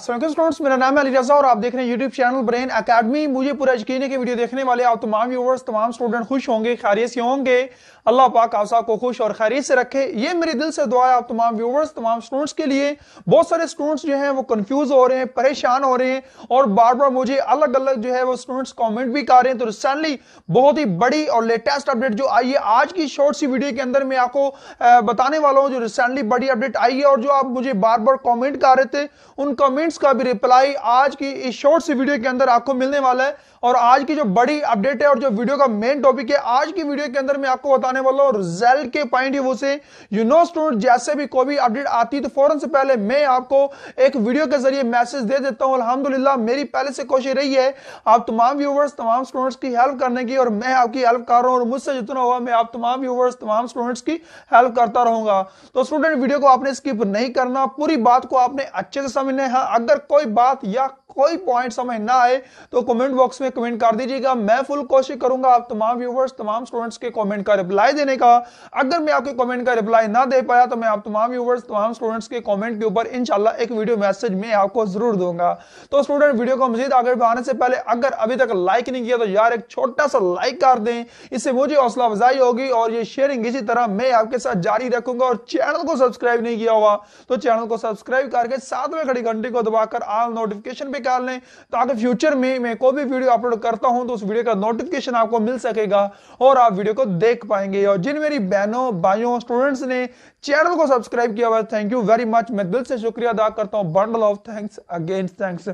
students मेरा नाम है अली रजा और आप देख रहे हैं यूट्यूब चैनल ब्रेन अकेडमी मुझे पूरा यकीन है कि वीडियो देखने वाले आप तमाम व्यूवर्स तमाम स्टूडेंट खुश होंगे खैरियत से होंगे अल्लाह पाक आप को खुश और खैरियत से रखे ये मेरे दिल से दुआ है आप तमाम व्यूवर्स तमाम स्टूडेंट्स के लिए बहुत सारे स्टूडेंट्स जो है वो कन्फ्यूज हो रहे हैं परेशान हो रहे हैं और बार बार मुझे अलग अलग जो है वो स्टूडेंट्स कॉमेंट भी कर रहे हैं तो रिसेंटली बहुत ही बड़ी और लेटेस्ट अपडेट जो आई है आज की शॉर्ट सी वीडियो के अंदर मैं आपको बताने वाला हूँ जो रिसेंटली बड़ी अपडेट आई है और जो आप मुझे बार बार कॉमेंट कर रहे थे उन कॉमेंट कमेंट्स का भी रिप्लाई आज की इस शॉर्ट सी वीडियो के अंदर आपको मिलने वाला है और आज की जो बड़ी अपडेट है और जो वीडियो का मेन टॉपिक है आज की वीडियो के अंदर मैं आपको बताने वाला हूँ रिजल्ट के पॉइंट व्यू से यू नो स्टूडेंट जैसे भी कोई भी अपडेट आती है तो फौरन से पहले मैं आपको एक वीडियो के जरिए मैसेज दे देता हूँ अलहमदुल्ला मेरी पहले से कोशिश रही है आप तमाम व्यूवर्स तमाम स्टूडेंट्स की हेल्प करने की और मैं आपकी हेल्प कर रहा हूँ और मुझसे जितना हुआ मैं आप तमाम व्यूवर्स तमाम स्टूडेंट्स की हेल्प करता रहूंगा तो स्टूडेंट वीडियो को आपने स्किप नहीं करना पूरी बात को आपने अच्छे से समझना है हाँ, अगर कोई बात या कोई पॉइंट समझ ना आए तो कमेंट बॉक्स में कमेंट कर दीजिएगा मैं फुल कोशिश करूंगा आप तमाम व्यूवर्स तमाम स्टूडेंट्स के कमेंट का रिप्लाई देने का अगर मैं आपके कमेंट का रिप्लाई ना दे पाया तो मैं आप तमाम व्यूवर्स तमाम स्टूडेंट्स के कमेंट के ऊपर इनशाला एक वीडियो मैसेज में आपको जरूर दूंगा तो स्टूडेंट वीडियो को मजीद आगे बढ़ाने से पहले अगर अभी तक लाइक नहीं किया तो यार एक छोटा सा लाइक कर दें इससे मुझे हौसला अफजाई होगी और ये शेयरिंग इसी तरह मैं आपके साथ जारी रखूंगा और चैनल को सब्सक्राइब नहीं किया हुआ तो चैनल को सब्सक्राइब करके साथ में खड़ी घंटी को दबाकर ऑल नोटिफिकेशन पे निकाल लें तो फ्यूचर में मैं कोई भी वीडियो अपलोड करता हूं तो उस वीडियो का नोटिफिकेशन आपको मिल सकेगा और आप वीडियो को देख पाएंगे और जिन मेरी बहनों भाइयों स्टूडेंट्स ने चैनल को सब्सक्राइब किया हुआ थैंक यू वेरी मच मैं दिल से शुक्रिया अदा करता हूँ bundle of thanks again thanks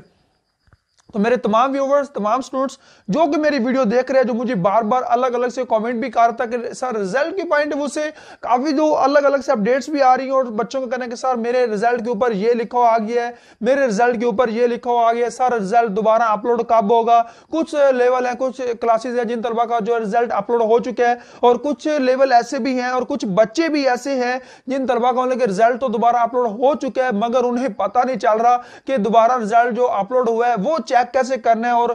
तो मेरे तमाम व्यूवर्स तमाम स्टूडेंट्स जो कि मेरी वीडियो देख रहे हैं जो मुझे बार बार अलग अलग से कमेंट भी कर रहा था कि सर रिजल्ट के पॉइंट ऑफ व्यू से काफ़ी जो अलग अलग से अपडेट्स भी आ रही हैं और बच्चों का कहना कि सर मेरे रिजल्ट के ऊपर ये लिखा आ गया है मेरे रिजल्ट के ऊपर ये लिखा आ गया है सर रिजल्ट दोबारा अपलोड कब होगा कुछ लेवल है कुछ क्लासेज है जिन तलबा का जो रिजल्ट अपलोड हो चुका है और कुछ लेवल ऐसे भी हैं और कुछ बच्चे भी ऐसे हैं जिन तलबा का उनके रिजल्ट तो दोबारा अपलोड हो चुका है मगर उन्हें पता नहीं चल रहा कि दोबारा रिजल्ट जो अपलोड हुआ है वो चेक कैसे करना है और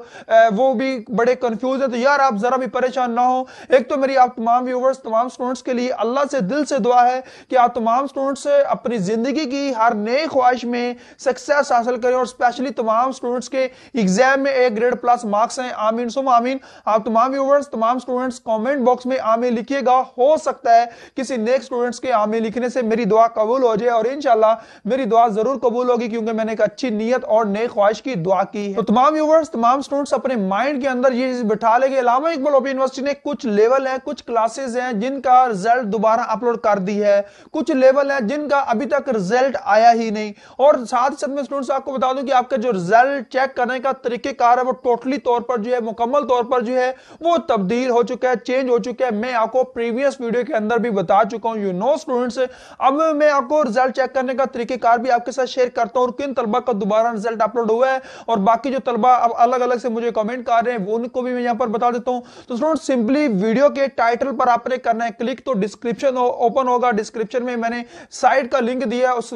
वो भी बड़े कंफ्यूज है तो यार आप जरा भी परेशान ना हो एक तो मेरी आप तमाम व्यूवर्स तमाम स्टूडेंट्स के लिए अल्लाह से दिल से दुआ है कि आप तमाम स्टूडेंट्स अपनी जिंदगी की हर नई ख्वाहिश में सक्सेस हासिल करें और स्पेशली तमाम स्टूडेंट्स के एग्जाम में एक ग्रेड प्लस मार्क्स हैं आमीन सुम आमीन आप तमाम व्यूवर्स तमाम स्टूडेंट्स कॉमेंट बॉक्स में आमीन लिखिएगा हो सकता है किसी नेक्स्ट स्टूडेंट्स के आमीन लिखने से मेरी दुआ कबूल हो जाए और इनशाला मेरी दुआ जरूर कबूल होगी क्योंकि मैंने एक अच्छी नीयत और नई ख्वाहिश की दुआ की है तो तमाम व्यूवर्स तमाम स्टूडेंट्स अपने माइंड के अंदर ये बिठा लेंगे अलावा इकबाल ओपी यूनिवर्सिटी ने कुछ लेवल हैं कुछ क्लासेस हैं जिनका रिजल्ट दोबारा अपलोड कर दी है कुछ लेवल हैं जिनका अभी तक रिजल्ट आया ही नहीं और साथ ही साथ में स्टूडेंट्स आपको बता दूं कि आपका जो रिजल्ट चेक करने का तरीकेकार है वो टोटली तौर पर जो है मुकम्मल तौर पर जो है वो तब्दील हो चुका है चेंज हो चुका है मैं आपको प्रीवियस वीडियो के अंदर भी बता चुका हूँ यू नो स्टूडेंट्स अब मैं आपको रिजल्ट चेक करने का तरीकेकार भी आपके साथ शेयर करता हूँ और किन तलबा का दोबारा रिजल्ट अपलोड हुआ है और बाकी जो तलबा अब अलग अलग से मुझे कमेंट कर रहे हैं वो उनको भी मैं यहाँ पर बता देता हूँ तो स्टूडेंट सिंपली वीडियो के टाइटल पर आपने करना है क्लिक तो डिस्क्रिप्शन ओपन होगा डिस्क्रिप्शन में मैंने साइट का लिंक दिया उस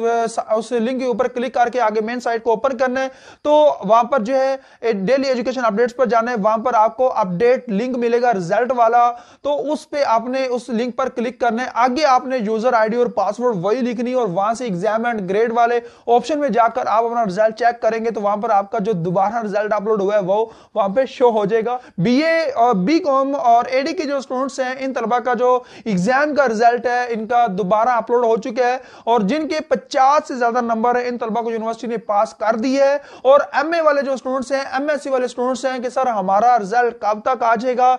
उस लिंक के ऊपर क्लिक करके आगे मेन साइट को ओपन करना है तो वहां पर जो है डेली एजुकेशन अपडेट्स पर जाना है वहां पर आपको अपडेट लिंक मिलेगा रिजल्ट वाला तो उस पे आपने उस लिंक पर क्लिक करना है आगे आपने यूजर आईडी और पासवर्ड वही लिखनी और वहां से एग्जाम एंड ग्रेड वाले ऑप्शन में जाकर आप अपना रिजल्ट चेक करेंगे तो वहां पर आपका जो दोबारा सा रिजल्ट अपलोड हुआ है वो वहां पे शो हो जाएगा बीए और बीकॉम और एडी के जो स्टूडेंट्स हैं इन तलबा का जो एग्जाम का रिजल्ट है इनका दोबारा अपलोड हो चुका है और जिनके पचास से ज्यादा नंबर है इन तलबा को यूनिवर्सिटी ने पास कर दी है और एम वाले जो स्टूडेंट्स हैं एम वाले स्टूडेंट्स हैं कि सर हमारा रिजल्ट कब तक आ जाएगा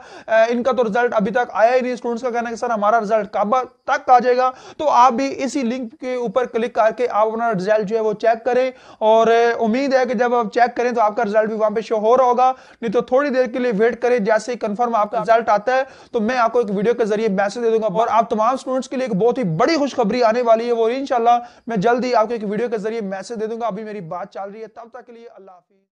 इनका तो रिजल्ट अभी तक आया ही नहीं स्टूडेंट्स का कहना है कि सर हमारा रिजल्ट कब तक आ जाएगा तो आप भी इसी लिंक के ऊपर क्लिक करके आप अपना रिजल्ट जो है वो चेक करें और उम्मीद है कि जब आप चेक करें तो आपका रिजल्ट भी वहां पे शो हो रहा होगा नहीं तो थोड़ी देर के लिए वेट करें जैसे ही कंफर्म आपका रिजल्ट आता है तो मैं आपको एक वीडियो के जरिए मैसेज दे दूंगा और आप तमाम स्टूडेंट्स के लिए एक बहुत ही बड़ी खुशखबरी आने वाली है वो इनशाला मैं जल्द ही आपको एक वीडियो के जरिए मैसेज दे दूंगा अभी मेरी बात चल रही है तब तक के लिए अल्लाह हाफिज